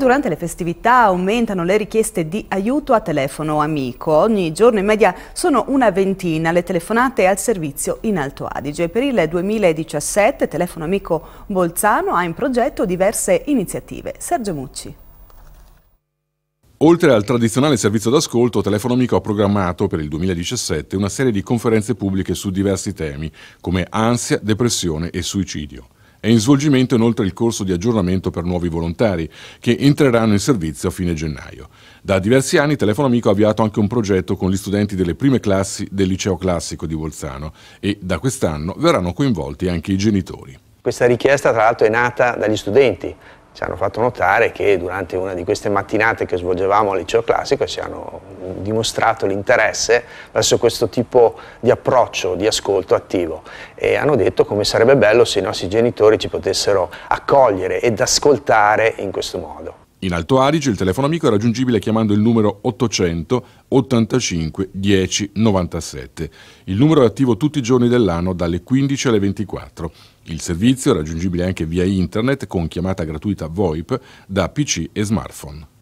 durante le festività aumentano le richieste di aiuto a telefono amico. Ogni giorno in media sono una ventina le telefonate al servizio in Alto Adige. Per il 2017 Telefono Amico Bolzano ha in progetto diverse iniziative. Sergio Mucci. Oltre al tradizionale servizio d'ascolto, Telefono Amico ha programmato per il 2017 una serie di conferenze pubbliche su diversi temi, come ansia, depressione e suicidio. È in svolgimento inoltre il corso di aggiornamento per nuovi volontari, che entreranno in servizio a fine gennaio. Da diversi anni Telefono Amico ha avviato anche un progetto con gli studenti delle prime classi del liceo classico di Bolzano e da quest'anno verranno coinvolti anche i genitori. Questa richiesta tra l'altro è nata dagli studenti, ci hanno fatto notare che durante una di queste mattinate che svolgevamo al liceo classico si hanno dimostrato l'interesse verso questo tipo di approccio, di ascolto attivo e hanno detto come sarebbe bello se i nostri genitori ci potessero accogliere ed ascoltare in questo modo. In Alto Adige il telefono amico è raggiungibile chiamando il numero 800 85 10 97. Il numero è attivo tutti i giorni dell'anno dalle 15 alle 24. Il servizio è raggiungibile anche via internet con chiamata gratuita VoIP da PC e smartphone.